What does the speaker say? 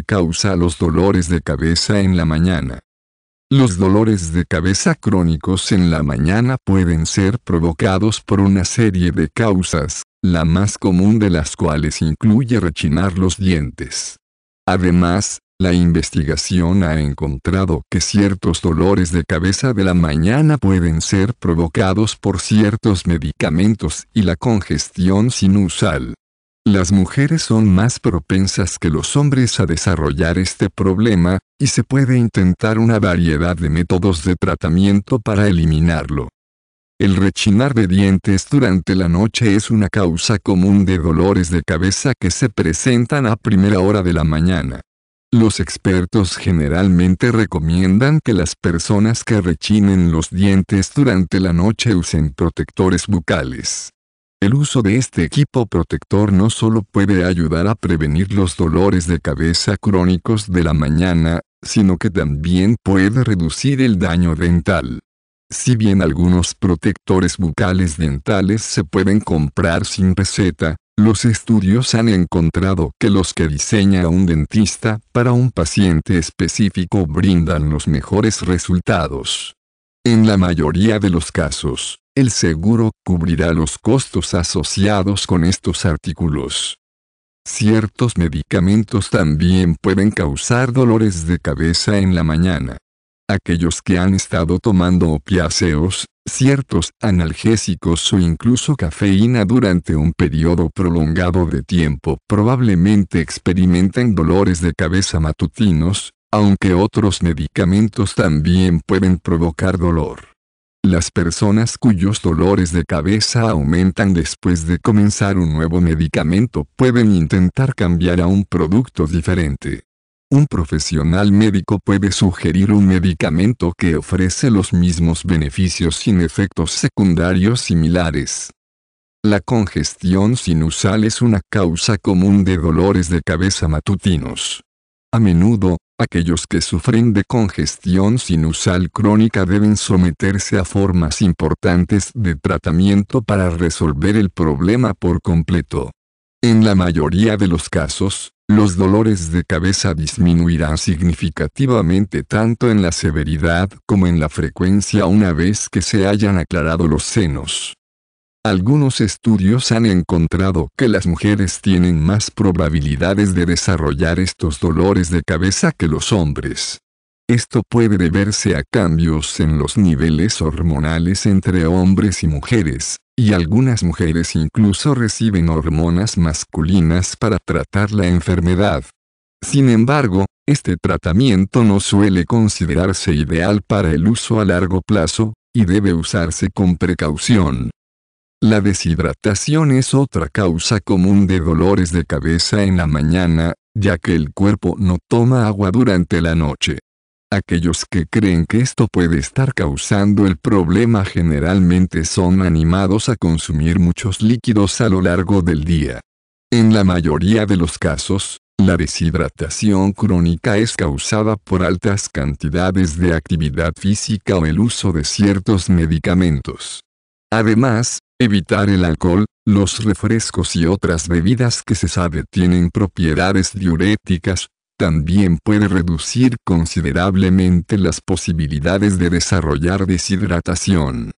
causa los dolores de cabeza en la mañana. Los dolores de cabeza crónicos en la mañana pueden ser provocados por una serie de causas, la más común de las cuales incluye rechinar los dientes. Además, la investigación ha encontrado que ciertos dolores de cabeza de la mañana pueden ser provocados por ciertos medicamentos y la congestión sinusal. Las mujeres son más propensas que los hombres a desarrollar este problema, y se puede intentar una variedad de métodos de tratamiento para eliminarlo. El rechinar de dientes durante la noche es una causa común de dolores de cabeza que se presentan a primera hora de la mañana. Los expertos generalmente recomiendan que las personas que rechinen los dientes durante la noche usen protectores bucales. El uso de este equipo protector no solo puede ayudar a prevenir los dolores de cabeza crónicos de la mañana, sino que también puede reducir el daño dental. Si bien algunos protectores bucales dentales se pueden comprar sin receta, los estudios han encontrado que los que diseña un dentista para un paciente específico brindan los mejores resultados. En la mayoría de los casos, el seguro cubrirá los costos asociados con estos artículos. Ciertos medicamentos también pueden causar dolores de cabeza en la mañana. Aquellos que han estado tomando opiáceos, ciertos analgésicos o incluso cafeína durante un periodo prolongado de tiempo probablemente experimenten dolores de cabeza matutinos, aunque otros medicamentos también pueden provocar dolor. Las personas cuyos dolores de cabeza aumentan después de comenzar un nuevo medicamento pueden intentar cambiar a un producto diferente. Un profesional médico puede sugerir un medicamento que ofrece los mismos beneficios sin efectos secundarios similares. La congestión sinusal es una causa común de dolores de cabeza matutinos. A menudo, aquellos que sufren de congestión sinusal crónica deben someterse a formas importantes de tratamiento para resolver el problema por completo. En la mayoría de los casos, los dolores de cabeza disminuirán significativamente tanto en la severidad como en la frecuencia una vez que se hayan aclarado los senos. Algunos estudios han encontrado que las mujeres tienen más probabilidades de desarrollar estos dolores de cabeza que los hombres. Esto puede deberse a cambios en los niveles hormonales entre hombres y mujeres, y algunas mujeres incluso reciben hormonas masculinas para tratar la enfermedad. Sin embargo, este tratamiento no suele considerarse ideal para el uso a largo plazo, y debe usarse con precaución. La deshidratación es otra causa común de dolores de cabeza en la mañana, ya que el cuerpo no toma agua durante la noche. Aquellos que creen que esto puede estar causando el problema generalmente son animados a consumir muchos líquidos a lo largo del día. En la mayoría de los casos, la deshidratación crónica es causada por altas cantidades de actividad física o el uso de ciertos medicamentos. Además, Evitar el alcohol, los refrescos y otras bebidas que se sabe tienen propiedades diuréticas, también puede reducir considerablemente las posibilidades de desarrollar deshidratación.